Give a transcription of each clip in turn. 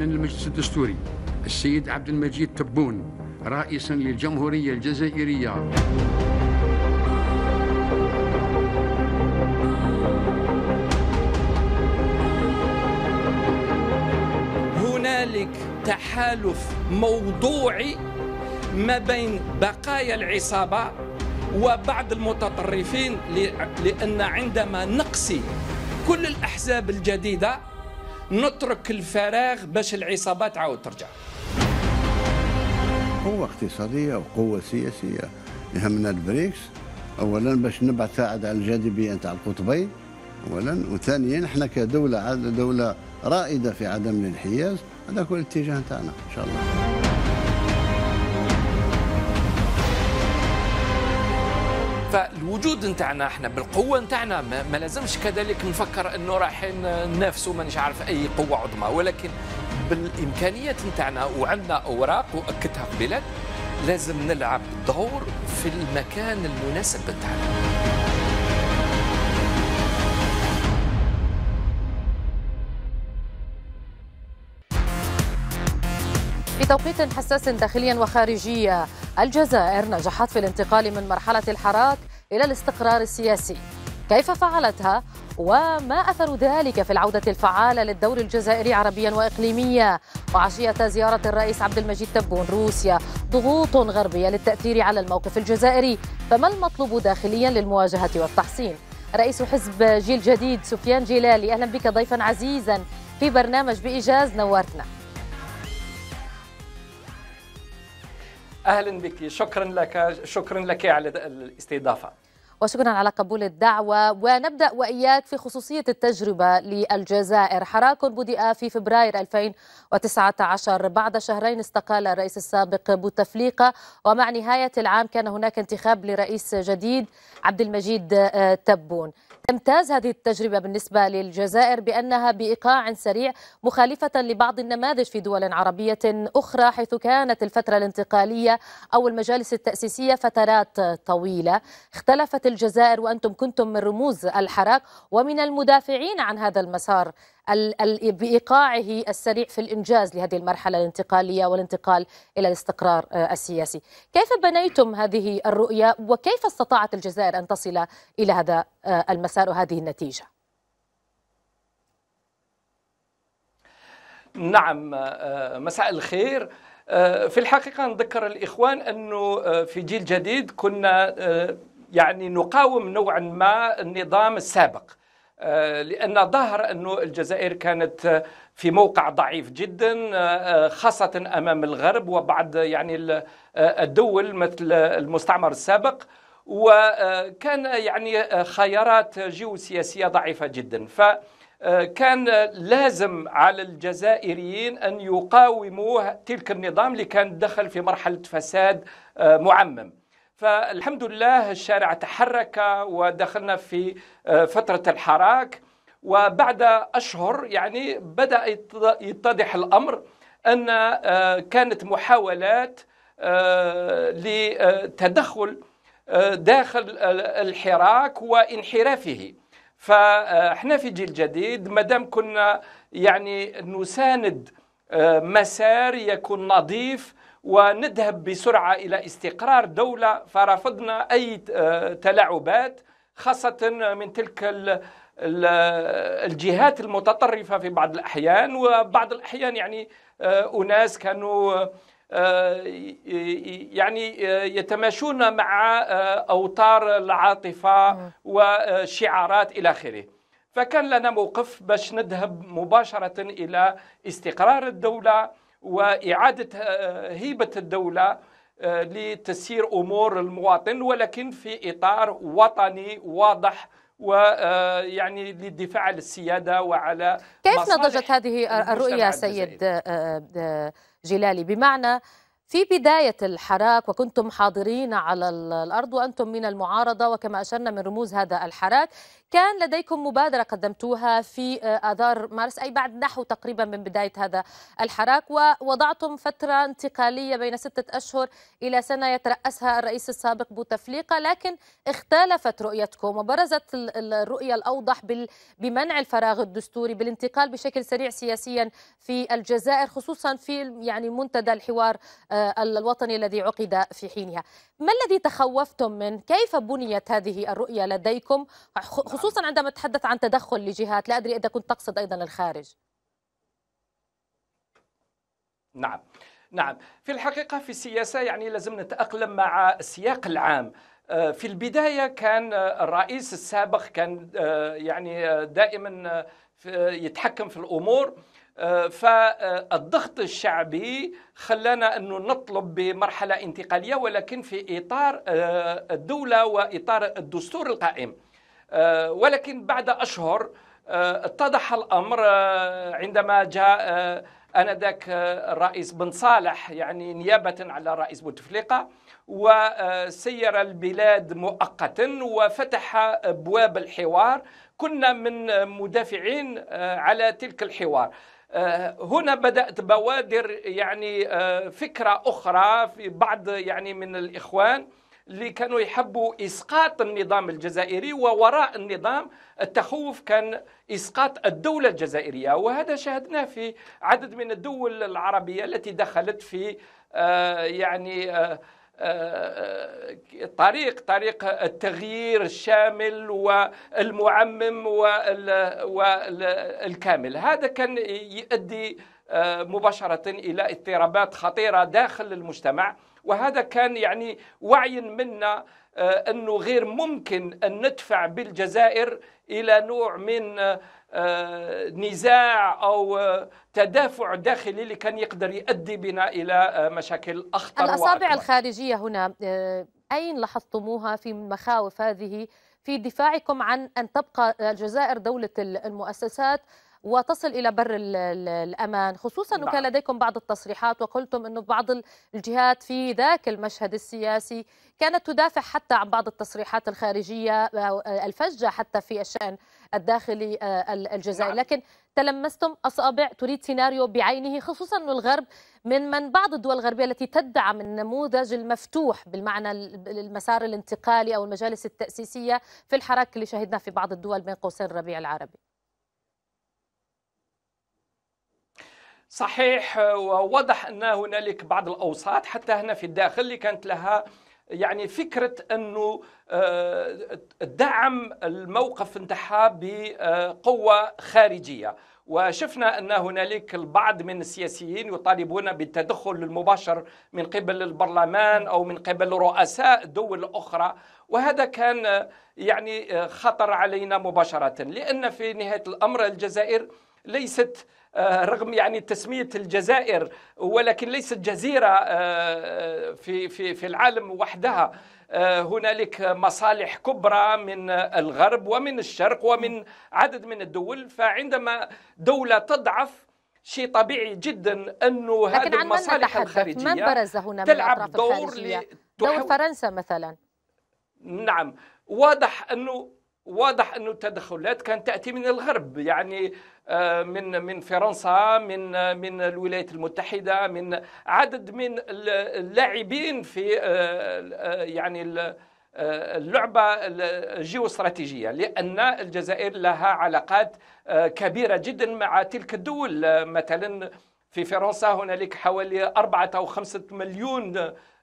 مثلا المجلس الدستوري السيد عبد المجيد تبون رئيسا للجمهورية الجزائرية هنالك تحالف موضوعي ما بين بقايا العصابة وبعض المتطرفين لأن عندما نقصي كل الأحزاب الجديدة نترك الفراغ باش العصابات عاود ترجع قوة اقتصادية وقوة سياسية يهمنا البريكس أولا باش نبعث على الجاذبية نتاع القطبين أولا وثانيا احنا كدولة دولة رائدة في عدم الانحياز هذا هو الاتجاه نتاعنا إن شاء الله بالوجود نتاعنا احنا بالقوه نتاعنا ما لازمش كذلك نفكر انه رايحين ننافسوا مانيش عارف اي قوه عظمى ولكن بالامكانيات نتاعنا وعندنا اوراق واكدتها قبيلات لازم نلعب دور في المكان المناسب نتاعنا في توقيت حساس داخليا وخارجيا الجزائر نجحت في الانتقال من مرحلة الحراك إلى الاستقرار السياسي كيف فعلتها وما أثر ذلك في العودة الفعالة للدور الجزائري عربيا وإقليميا وعشية زيارة الرئيس عبد المجيد تبون روسيا ضغوط غربية للتأثير على الموقف الجزائري فما المطلوب داخليا للمواجهة والتحصين رئيس حزب جيل جديد سفيان جلالي أهلا بك ضيفا عزيزا في برنامج بإيجاز نورتنا اهلا بك شكرا لك شكرا لك على الاستضافه وشكرا على قبول الدعوة ونبدأ وإياك في خصوصية التجربة للجزائر حراك بدأ في فبراير 2019 بعد شهرين استقال الرئيس السابق بوتفليقة ومع نهاية العام كان هناك انتخاب لرئيس جديد عبد المجيد آه، تبون تمتاز هذه التجربة بالنسبة للجزائر بأنها بإيقاع سريع مخالفة لبعض النماذج في دول عربية أخرى حيث كانت الفترة الانتقالية أو المجالس التأسيسية فترات طويلة اختلفت الجزائر وأنتم كنتم من رموز الحراك ومن المدافعين عن هذا المسار بايقاعه السريع في الانجاز لهذه المرحله الانتقاليه والانتقال الى الاستقرار آه، السياسي. كيف بنيتم هذه الرؤيه وكيف استطاعت الجزائر ان تصل الى هذا آه، المسار وهذه النتيجه؟ نعم آه، مساء الخير في الحقيقة نذكر الإخوان أنه في جيل جديد كنا يعني نقاوم نوعا ما النظام السابق آه، لأن ظهر أنه الجزائر كانت في موقع ضعيف جدا آه، آه، خاصة أمام الغرب وبعض يعني الدول مثل المستعمر السابق وكان يعني خيارات جيوسياسية ضعيفة جدا ف كان لازم على الجزائريين أن يقاوموا تلك النظام اللي كان دخل في مرحلة فساد معمم فالحمد لله الشارع تحرك ودخلنا في آه، فترة الحراك وبعد أشهر يعني بدأ يتضح الأمر أن آه، كانت محاولات آه، لتدخل داخل الحراك وانحرافه فاحنا في جيل جديد مادام كنا يعني نساند مسار يكون نظيف ونذهب بسرعة إلى استقرار دولة فرفضنا أي آه، تلاعبات خاصة من تلك الجهات المتطرفة في بعض الأحيان وبعض الأحيان يعني آه، أناس كانوا آه، يعني يتماشون مع أوتار العاطفة وشعارات إلى آخره فكان لنا موقف باش نذهب مباشرة إلى استقرار الدولة وإعادة آه، هيبة الدولة آه، لتسيير أمور المواطن ولكن في إطار وطني واضح ويعني آه، للدفاع عن السيادة وعلى كيف نضجت هذه الرؤية سيد جلالي بمعنى في بداية الحراك وكنتم حاضرين على الأرض وأنتم من المعارضة وكما أشرنا من رموز هذا الحراك كان لديكم مبادرة قدمتوها في آه، آذار مارس أي بعد نحو تقريبا من بداية هذا الحراك ووضعتم فترة انتقالية بين ستة أشهر إلى سنة يترأسها الرئيس السابق بوتفليقة لكن اختلفت رؤيتكم وبرزت الرؤية الأوضح بمنع الفراغ الدستوري بالانتقال بشكل سريع سياسيا في الجزائر خصوصا في يعني منتدى الحوار آه، الوطني الذي عقد في حينها ما الذي تخوفتم منه كيف بنيت هذه الرؤية لديكم خصوصا عندما تحدث عن تدخل لجهات لا أدري إذا كنت تقصد أيضا الخارج نعم نعم في الحقيقة في السياسة يعني لازم نتأقلم مع السياق العام آه، في البداية كان آه، الرئيس السابق كان آه، يعني دائما يتحكم في الأمور فالضغط الشعبي خلانا أنه نطلب بمرحلة انتقالية ولكن في إطار الدولة وإطار الدستور القائم آه، ولكن بعد أشهر آه، اتضح الأمر آه، عندما جاء انذاك الرئيس بن صالح يعني نيابه على رئيس بوتفليقه وسير البلاد مؤقتا وفتح ابواب الحوار كنا من مدافعين على تلك الحوار هنا بدات بوادر يعني فكره اخرى في بعض يعني من الاخوان اللي كانوا يحبوا اسقاط النظام الجزائري ووراء النظام التخوف كان اسقاط الدوله الجزائريه وهذا شاهدناه في عدد من الدول العربيه التي دخلت في آه، يعني آه، آه، طريق طريق التغيير الشامل والمعمم والكامل هذا كان يؤدي مباشره الى اضطرابات خطيره داخل المجتمع وهذا كان يعني وعي منا آه، أنه غير ممكن أن ندفع بالجزائر إلى نوع من آه، آه، نزاع أو تدافع داخلي اللي كان يقدر يؤدي بنا إلى مشاكل أخطر الأصابع وأكبر. الخارجية هنا أين لاحظتموها في مخاوف هذه في دفاعكم عن أن تبقى الجزائر دولة المؤسسات وتصل إلى بر الأمان خصوصا انه نعم. وكان لديكم بعض التصريحات وقلتم أنه بعض الجهات في ذاك المشهد السياسي كانت تدافع حتى عن بعض التصريحات الخارجية آه، آه، الفجة حتى في الشأن الداخلي آه، الجزائري نعم. لكن تلمستم أصابع تريد سيناريو بعينه خصوصا انه الغرب من من بعض الدول الغربية التي تدعم النموذج المفتوح بالمعنى المسار الانتقالي أو المجالس التأسيسية في الحراك اللي شهدناه في بعض الدول بين قوسين الربيع العربي صحيح ووضح ان هنالك بعض الاوساط حتى هنا في الداخل اللي كانت لها يعني فكره انه آه، دعم الموقف نتاعها بقوه خارجيه وشفنا ان هنالك البعض من السياسيين يطالبون بالتدخل المباشر من قبل البرلمان او من قبل رؤساء دول اخرى وهذا كان آه، يعني آه، خطر علينا مباشره لان في نهايه الامر الجزائر ليست آه، رغم يعني تسميه الجزائر ولكن ليست جزيره آه، في في في العالم وحدها آه، هنالك مصالح كبرى من الغرب ومن الشرق ومن عدد من الدول فعندما دوله تضعف شيء طبيعي جدا انه هذه المصالح الخارجيه من برز هنا من تلعب دور دور فرنسا مثلا نعم واضح انه واضح انه التدخلات كانت تاتي من الغرب يعني آه، من من فرنسا من من الولايات المتحده من عدد من اللاعبين في آه، آه، يعني اللعبة الجيوستراتيجية لأن الجزائر لها علاقات كبيرة جدا مع تلك الدول مثلا في فرنسا هنالك حوالي أربعة أو خمسة مليون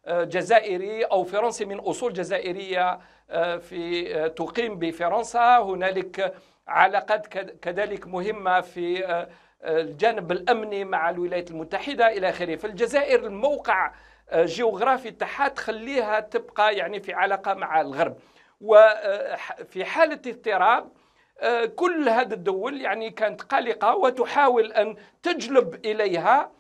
جزائري أو فرنسي من أصول جزائرية آه، في آه، تقيم بفرنسا هنالك علاقات كذلك مهمة في آه، الجانب الأمني مع الولايات المتحدة إلى آخره فالجزائر الموقع جيوغرافي تاعها تخليها تبقى يعني في علاقة مع الغرب وفي حالة اضطراب كل هذه الدول يعني كانت قلقة وتحاول أن تجلب إليها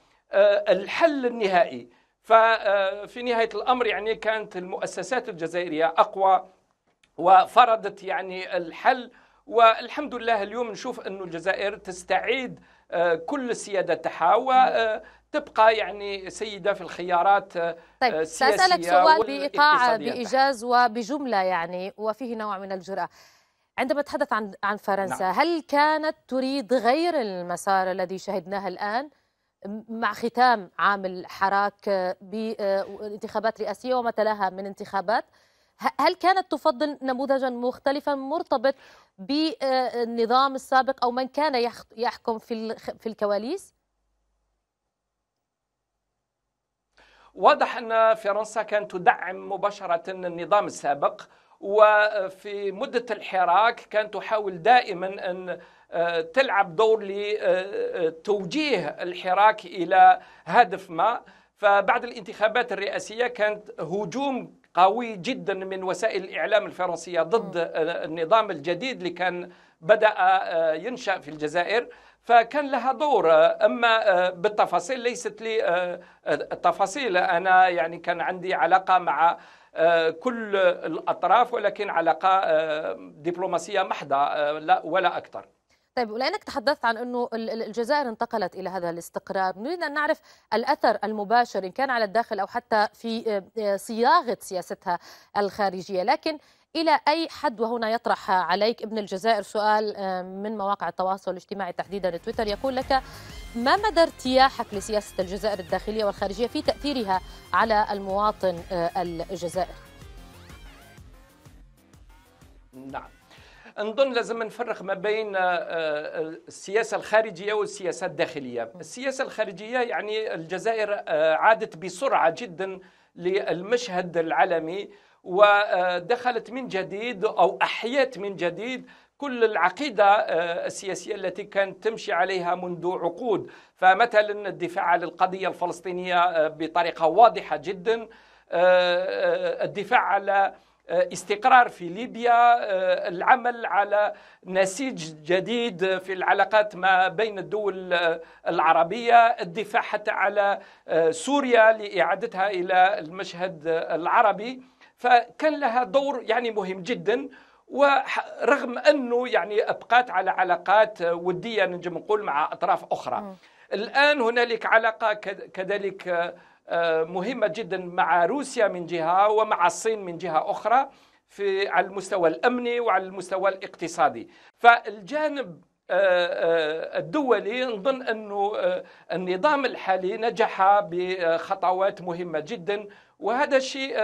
الحل النهائي ففي آه، نهاية الأمر يعني كانت المؤسسات الجزائرية أقوى وفرضت يعني الحل والحمد لله اليوم نشوف أن الجزائر تستعيد آه، كل السيادة تاعها آه، تبقى يعني سيدة في الخيارات طيب السياسية سأسألك سؤال بإيقاع بإيجاز وبجملة يعني وفيه نوع من الجرأة عندما تحدث عن عن فرنسا نعم. هل كانت تريد غير المسار الذي شهدناه الآن مع ختام عام الحراك آه، بانتخابات آه، رئاسية وما تلاها من انتخابات هل كانت تفضل نموذجا مختلفا مرتبط بالنظام آه، السابق أو من كان يحكم في الكواليس؟ واضح أن فرنسا كانت تدعم مباشرة النظام السابق وفي مدة الحراك كانت تحاول دائما أن آه، تلعب دور لتوجيه الحراك الى هدف ما فبعد الانتخابات الرئاسيه كانت هجوم قوي جدا من وسائل الاعلام الفرنسيه ضد آه، النظام الجديد اللي كان بدا آه، ينشا في الجزائر فكان لها دور اما بالتفاصيل ليست لي التفاصيل انا يعني كان عندي علاقه مع كل الاطراف ولكن علاقه دبلوماسيه محضه ولا اكثر طيب ولانك تحدثت عن انه الجزائر انتقلت الى هذا الاستقرار، نريد ان نعرف الاثر المباشر ان كان على الداخل او حتى في آه، آه، صياغه سياستها الخارجيه، لكن الى اي حد وهنا يطرح عليك ابن الجزائر سؤال آه، من مواقع التواصل الاجتماعي تحديدا تويتر يقول لك ما مدى ارتياحك لسياسه الجزائر الداخليه والخارجيه في تاثيرها على المواطن الجزائري؟ نعم نظن لازم نفرق ما بين آه، آه، السياسه الخارجيه والسياسه الداخليه السياسه الخارجيه يعني الجزائر آه، عادت بسرعه جدا للمشهد العالمي ودخلت من جديد او احيت من جديد كل العقيدة السياسية التي كانت تمشي عليها منذ عقود فمثلا الدفاع عن القضية الفلسطينية بطريقة واضحة جدا الدفاع على آه، استقرار في ليبيا آه، العمل على نسيج جديد في العلاقات ما بين الدول آه، العربية الدفاع حتى على سوريا لإعادتها إلى المشهد العربي فكان لها دور يعني مهم جدا ورغم أنه يعني أبقات على علاقات ودية نجم نقول مع أطراف أخرى الآن هنالك علاقة كذلك آه، مهمة جدا مع روسيا من جهة ومع الصين من جهة أخرى في على المستوى الأمني وعلى المستوى الاقتصادي فالجانب آه، آه، الدولي نظن أنه النظام الحالي نجح بخطوات مهمة جدا وهذا الشيء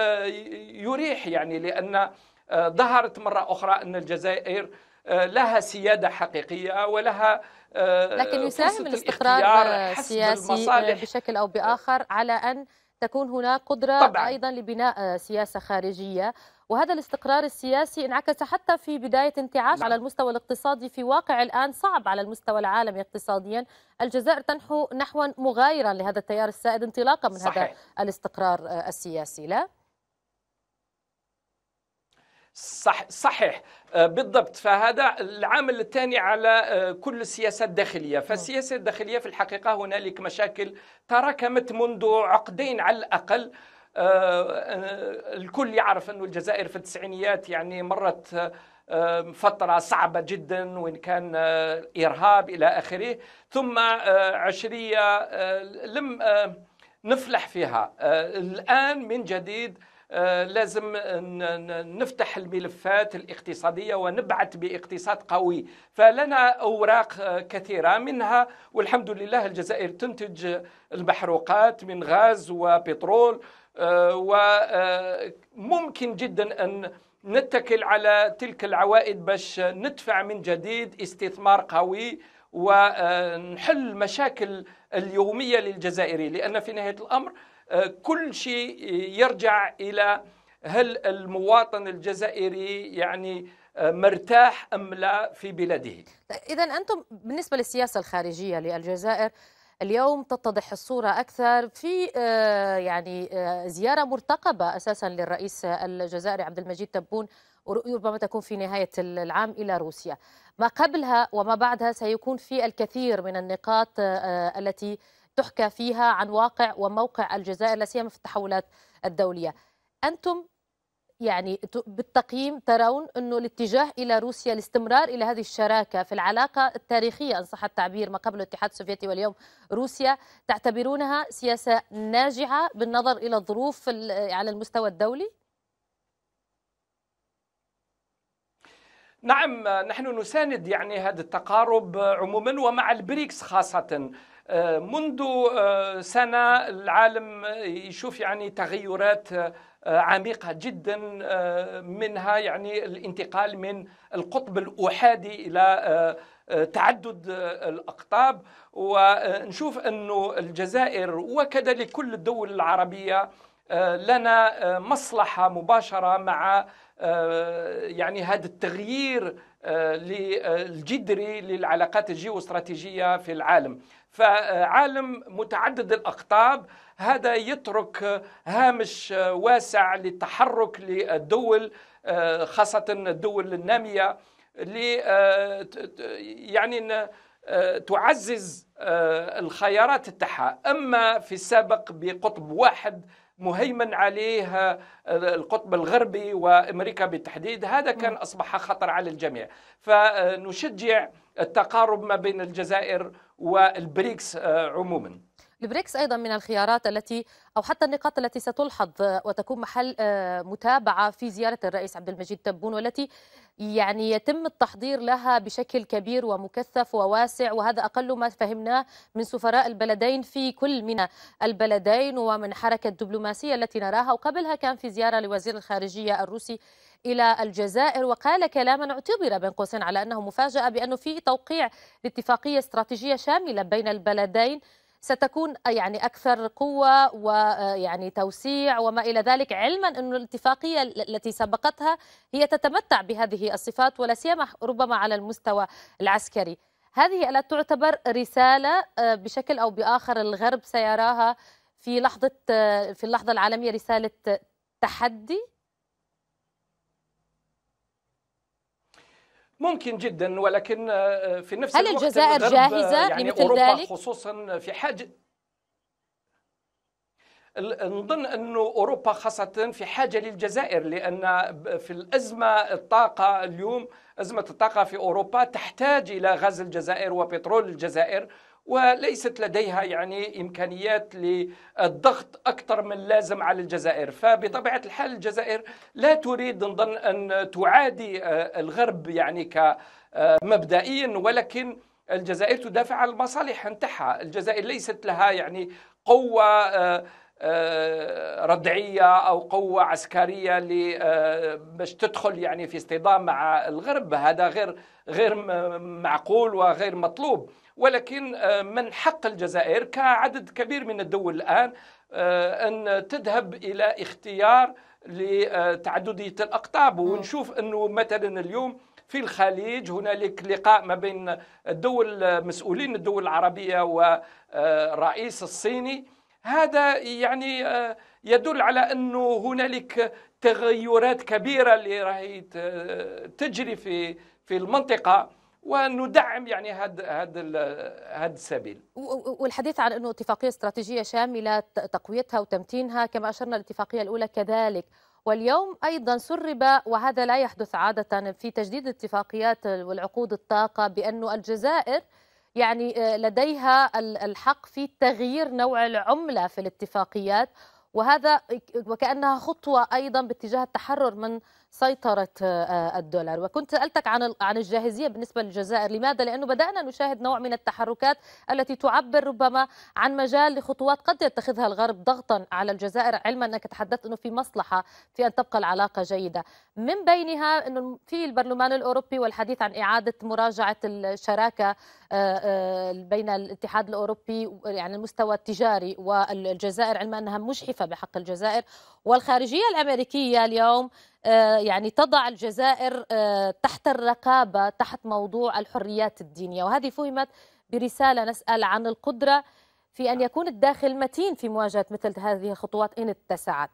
يريح يعني لأن ظهرت مرة أخرى أن الجزائر لها سيادة حقيقية ولها آه، لكن يساهم الاستقرار السياسي آه، آه، بشكل أو بآخر على أن تكون هناك قدرة طبعا. أيضا لبناء سياسة خارجية وهذا الاستقرار السياسي انعكس حتى في بداية انتعاش نعم. على المستوى الاقتصادي في واقع الآن صعب على المستوى العالمي اقتصاديا الجزائر تنحو نحوا مغايرا لهذا التيار السائد انطلاقا من صحيح. هذا الاستقرار السياسي لا؟ صح صحيح آه، بالضبط فهذا العامل الثاني على آه، كل السياسات الداخليه فالسياسه الداخليه في الحقيقه هنالك مشاكل تراكمت منذ عقدين على الاقل آه، الكل يعرف أن الجزائر في التسعينيات يعني مرت فترة صعبة جدا وإن كان إرهاب إلى آخره ثم عشرية لم نفلح فيها الآن من جديد آه، لازم نفتح الملفات الاقتصادية ونبعث باقتصاد قوي فلنا أوراق آه، كثيرة منها والحمد لله الجزائر تنتج المحروقات من غاز وبترول آه، وممكن جدا أن نتكل على تلك العوائد باش ندفع من جديد استثمار قوي ونحل مشاكل اليومية للجزائري لأن في نهاية الأمر آه، كل شيء يرجع الى هل المواطن الجزائري يعني آه، مرتاح ام لا في بلده اذا انتم بالنسبه للسياسه الخارجيه للجزائر اليوم تتضح الصورة أكثر في آه، يعني زيارة مرتقبة أساسا للرئيس الجزائري عبد المجيد تبون ربما تكون في نهاية العام إلى روسيا ما قبلها وما بعدها سيكون في الكثير من النقاط التي تحكى فيها عن واقع وموقع الجزائر لا سيما في التحولات الدوليه. انتم يعني بالتقييم ترون انه الاتجاه الى روسيا الاستمرار الى هذه الشراكه في العلاقه التاريخيه ان صح التعبير ما قبل الاتحاد السوفيتي واليوم روسيا تعتبرونها سياسه ناجعه بالنظر الى الظروف على المستوى الدولي؟ نعم نحن نساند يعني هذا التقارب عموما ومع البريكس خاصه آه، منذ آه، سنة العالم يشوف يعني تغيرات آه، عميقة جدا منها يعني الانتقال من القطب الأحادي إلى تعدد الأقطاب ونشوف أنه الجزائر وكذلك كل الدول العربية لنا مصلحة مباشرة مع يعني هذا التغيير الجذري للعلاقات الجيوستراتيجية في العالم فعالم متعدد الأقطاب هذا يترك هامش واسع للتحرك للدول آه، خاصة الدول النامية آه، يعني آه، تعزز الخيارات تاعها اما في السابق بقطب واحد مهيمن عليه القطب الغربي وامريكا بالتحديد هذا كان اصبح خطر على الجميع فنشجع التقارب ما بين الجزائر والبريكس آه، عموما البريكس ايضا من الخيارات التي او حتى النقاط التي ستلحظ وتكون محل آه، متابعه في زياره الرئيس عبد المجيد تبون والتي يعني يتم التحضير لها بشكل كبير ومكثف وواسع وهذا اقل ما فهمناه من سفراء البلدين في كل من البلدين ومن حركه دبلوماسيه التي نراها وقبلها كان في زياره لوزير الخارجيه الروسي إلى الجزائر وقال كلاما اعتبر بين قوسين على أنه مفاجأة بأنه في توقيع لاتفاقية استراتيجية شاملة بين البلدين ستكون يعني اكثر قوه ويعني آه، توسيع وما الى ذلك علما أن الاتفاقيه التي سبقتها هي تتمتع بهذه الصفات ولا سيما ربما على المستوى العسكري. هذه الا تعتبر رساله آه، بشكل او باخر الغرب سيراها في لحظه آه، في اللحظه العالميه رساله تحدي ممكن جدا ولكن آه، آه، في نفس هل الوقت الجزائر آه، جاهزة يعني لمثل أوروبا ذلك؟ خصوصا في حاجة نظن أن أوروبا خاصة في حاجة للجزائر لأن في الأزمة الطاقة اليوم أزمة الطاقة في أوروبا تحتاج إلى غاز الجزائر وبترول الجزائر وليست لديها يعني امكانيات للضغط اكثر من اللازم على الجزائر فبطبيعه الحال الجزائر لا تريد نظن ان تعادي آه، الغرب يعني كمبدئيا ولكن الجزائر تدافع عن المصالح نتاعها الجزائر ليست لها يعني قوه آه، آه، ردعيه او قوه عسكريه آه، باش تدخل يعني في اصطدام مع الغرب هذا غير غير معقول وغير مطلوب ولكن آه، من حق الجزائر كعدد كبير من الدول الان ان تذهب الى اختيار لتعدديه الاقطاب ونشوف انه مثلا اليوم في الخليج هنالك لقاء ما بين الدول مسؤولين الدول العربيه والرئيس الصيني هذا يعني آه، يدل على أنه هنالك تغيرات كبيرة اللي راهي تجري في في المنطقة وندعم يعني هذا هذا هذا السبيل والحديث عن انه اتفاقيه استراتيجيه شامله تقويتها وتمتينها كما اشرنا الاتفاقيه الاولى كذلك واليوم ايضا سرب وهذا لا يحدث عاده في تجديد اتفاقيات والعقود الطاقه بانه الجزائر يعني آه، لديها الحق في تغيير نوع العملة في الاتفاقيات وهذا وكأنها خطوة أيضا باتجاه التحرر من سيطرة آه، آه، الدولار وكنت سألتك عن عن الجاهزية بالنسبة للجزائر لماذا؟ لأنه بدأنا نشاهد نوع من التحركات التي تعبر ربما عن مجال لخطوات قد يتخذها الغرب ضغطا على الجزائر علما أنك تحدثت أنه في مصلحة في أن تبقى العلاقة جيدة من بينها انه في البرلمان الاوروبي والحديث عن اعاده مراجعه الشراكه آه، آه، بين الاتحاد الاوروبي يعني المستوى التجاري والجزائر علما انها مجحفه بحق الجزائر والخارجيه الامريكيه اليوم آه، يعني تضع الجزائر تحت الرقابه تحت موضوع الحريات الدينيه وهذه فهمت برساله نسال عن القدره في ان يكون الداخل متين في مواجهه مثل هذه الخطوات ان اتسعت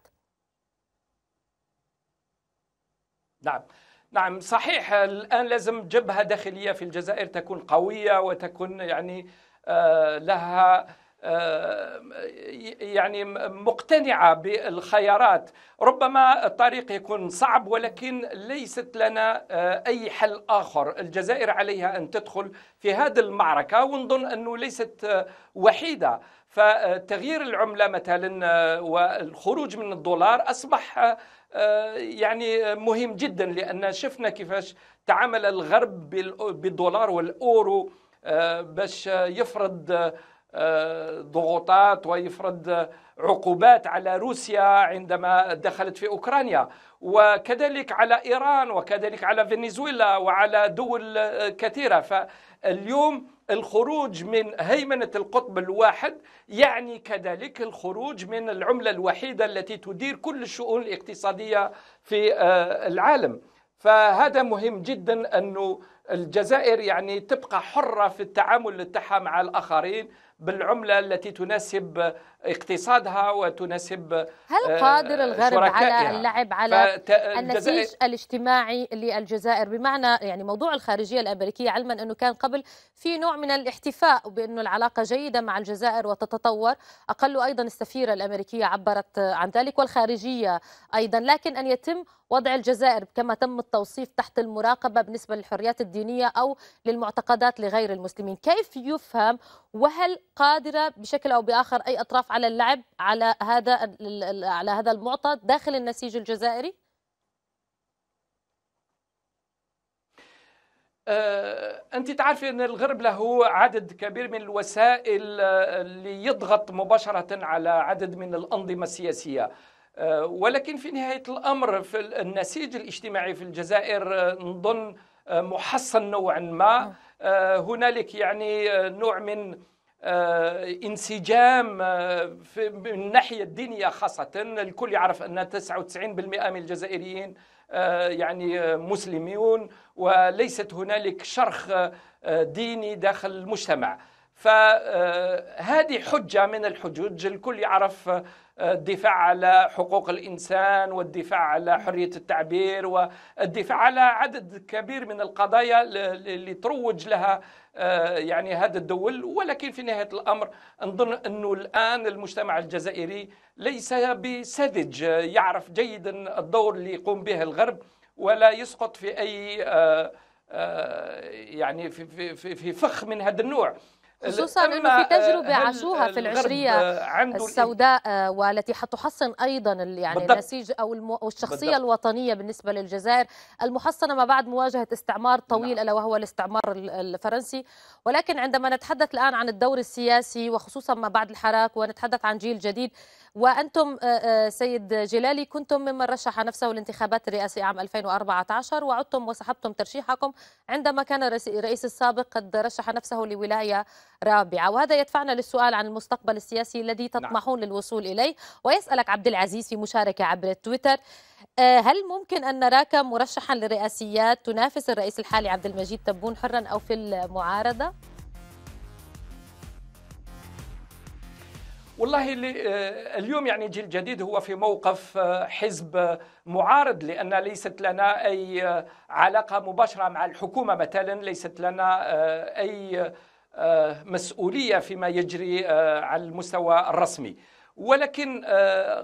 نعم نعم صحيح الآن لازم جبهة داخلية في الجزائر تكون قوية وتكون يعني آه، لها آه، يعني مقتنعة بالخيارات ربما الطريق يكون صعب ولكن ليست لنا آه، أي حل آخر الجزائر عليها أن تدخل في هذه المعركة ونظن أنه ليست وحيدة فتغيير العملة مثلا والخروج من الدولار أصبح آه، يعني مهم جدا لان شفنا كيفاش تعامل الغرب بالدولار والاورو آه، باش يفرض ضغوطات ويفرض عقوبات على روسيا عندما دخلت في اوكرانيا وكذلك على ايران وكذلك على فنزويلا وعلى دول كثيره فاليوم الخروج من هيمنه القطب الواحد يعني كذلك الخروج من العمله الوحيده التي تدير كل الشؤون الاقتصاديه في آه، العالم فهذا مهم جدا انه الجزائر يعني تبقى حره في التعامل تاعها مع الاخرين بالعملة التي تناسب اقتصادها وتناسب هل آه، قادر الغرب على اللعب على فت... النسيج الاجتماعي للجزائر بمعنى يعني موضوع الخارجيه الامريكيه علما انه كان قبل في نوع من الاحتفاء بانه العلاقه جيده مع الجزائر وتتطور اقل ايضا السفيره الامريكيه عبرت عن ذلك والخارجيه ايضا لكن ان يتم وضع الجزائر كما تم التوصيف تحت المراقبه بالنسبه للحريات الدينيه او للمعتقدات لغير المسلمين كيف يفهم وهل قادره بشكل او باخر اي اطراف على اللعب على هذا على هذا المعطى داخل النسيج الجزائري؟ آه، انت تعرفي ان الغرب له عدد كبير من الوسائل آه، اللي يضغط مباشره على عدد من الانظمه السياسيه آه، ولكن في نهايه الامر في النسيج الاجتماعي في الجزائر نظن محصن نوعا ما نعم. هنالك يعني نوع من آه، انسجام آه، من الناحية الدينية خاصة الكل يعرف أن 99% من الجزائريين آه، يعني مسلمون وليست هنالك شرخ ديني داخل المجتمع فهذه حجة من الحجج الكل يعرف الدفاع على حقوق الإنسان والدفاع على حرية التعبير والدفاع على عدد كبير من القضايا اللي تروج لها آه، يعني هذا الدول ولكن في نهاية الأمر نظن أنه الآن المجتمع الجزائري ليس بساذج يعرف جيدا الدور اللي يقوم به الغرب ولا يسقط في أي آه، آه، يعني في, في, في, في فخ من هذا النوع خصوصا انه في تجربه عاشوها في العشريه السوداء والتي حتحصن ايضا يعني بالضبط. النسيج او الشخصيه بالضبط. الوطنيه بالنسبه للجزائر المحصنه ما بعد مواجهه استعمار طويل نعم. الا وهو الاستعمار الفرنسي ولكن عندما نتحدث الان عن الدور السياسي وخصوصا ما بعد الحراك ونتحدث عن جيل جديد وأنتم آه، آه، سيد جلالي كنتم ممن رشح نفسه للانتخابات الرئاسية عام 2014 وعدتم وسحبتم ترشيحكم عندما كان الرئيس السابق قد رشح نفسه لولاية رابعة وهذا يدفعنا للسؤال عن المستقبل السياسي الذي نعم. تطمحون نعم. للوصول إليه ويسألك عبد العزيز في مشاركة عبر تويتر آه، هل ممكن أن نراك مرشحا للرئاسيات تنافس الرئيس الحالي عبد المجيد تبون حرا أو في المعارضة؟ والله آه، اليوم يعني جيل جديد هو في موقف آه، حزب آه، معارض لان ليست لنا اي علاقه مباشره مع الحكومه مثلا ليست لنا اي مسؤوليه فيما يجري على المستوى الرسمي ولكن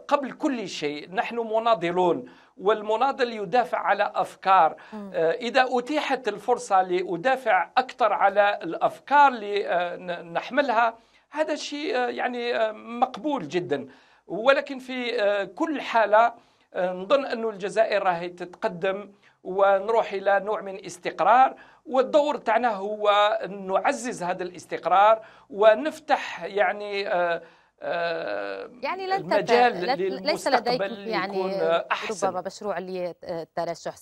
قبل كل شيء نحن مناضلون والمناضل يدافع على افكار اذا اتيحت الفرصه لادافع اكثر على الافكار اللي نحملها هذا شيء آه، يعني آه، مقبول جدا ولكن في آه، كل حالة نظن أن الجزائر راهي تتقدم ونروح إلى نوع من استقرار والدور تاعنا هو أن نعزز هذا الاستقرار ونفتح يعني يعني لن المجال ليس لديك يعني ربما مشروع للترشح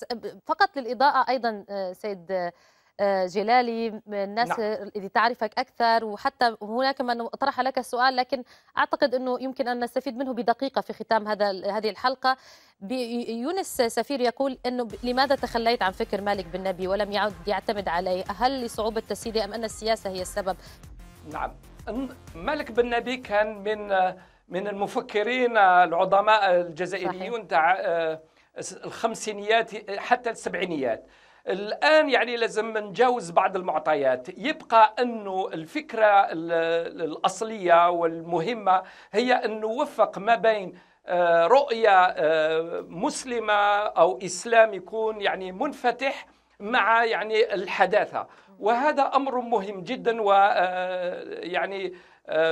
فقط للاضاءه ايضا سيد آه، جلالي الناس نعم. اللي تعرفك أكثر وحتى هناك من طرح لك السؤال لكن أعتقد أنه يمكن أن نستفيد منه بدقيقة في ختام هذا هذه الحلقة يونس سفير يقول أنه لماذا تخليت عن فكر مالك بن نبي ولم يعد يعتمد عليه هل لصعوبة تسييده أم أن السياسة هي السبب نعم مالك بن نبي كان من من المفكرين العظماء الجزائريون تاع آه، الخمسينيات حتى السبعينيات الآن يعني لازم نجاوز بعض المعطيات يبقى أنه الفكرة الأصلية والمهمة هي أن نوفق ما بين آه، رؤية آه، مسلمة أو إسلام يكون يعني منفتح مع يعني الحداثة وهذا أمر مهم جدا و آه، يعني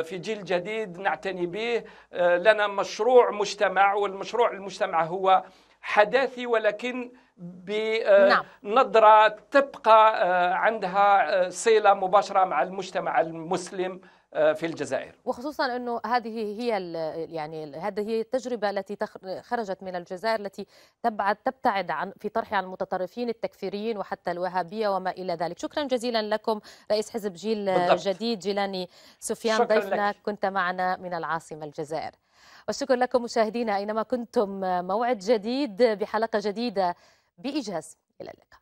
في جيل جديد نعتني به لنا مشروع مجتمع والمشروع المجتمع هو حداثي ولكن بنظرة نعم. تبقى آه، عندها آه، صلة مباشرة مع المجتمع المسلم آه، في الجزائر وخصوصا انه هذه هي يعني هذه هي التجربه التي خرجت من الجزائر التي تبعد تبتعد عن في طرحها عن المتطرفين التكفيريين وحتى الوهابيه وما الى ذلك شكرا جزيلا لكم رئيس حزب جيل بالضبط. جديد جيلاني سفيان ضيفنا لك. كنت معنا من العاصمه الجزائر والشكر لكم مشاهدينا اينما كنتم موعد جديد بحلقه جديده بإيجاز إلى اللقاء